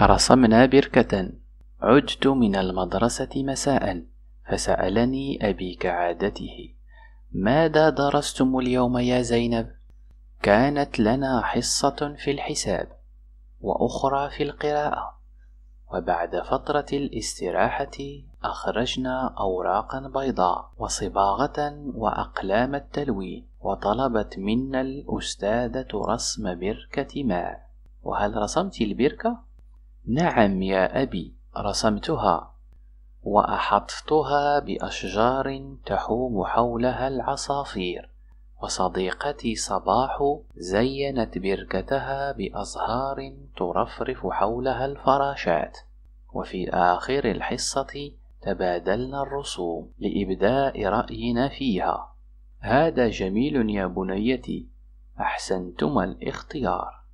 رسمنا بركة عدت من المدرسة مساء فسألني أبي كعادته ماذا درستم اليوم يا زينب؟ كانت لنا حصة في الحساب وأخرى في القراءة وبعد فترة الاستراحة أخرجنا أوراقا بيضاء وصباغة وأقلام التلوين وطلبت منا الأستاذة رسم بركة ماء وهل رسمت البركة؟ نعم يا أبي رسمتها وأحطتها بأشجار تحوم حولها العصافير وصديقتي صباح زينت بركتها بأزهار ترفرف حولها الفراشات وفي آخر الحصة تبادلنا الرسوم لإبداء رأينا فيها هذا جميل يا بنيتي أحسنتما الاختيار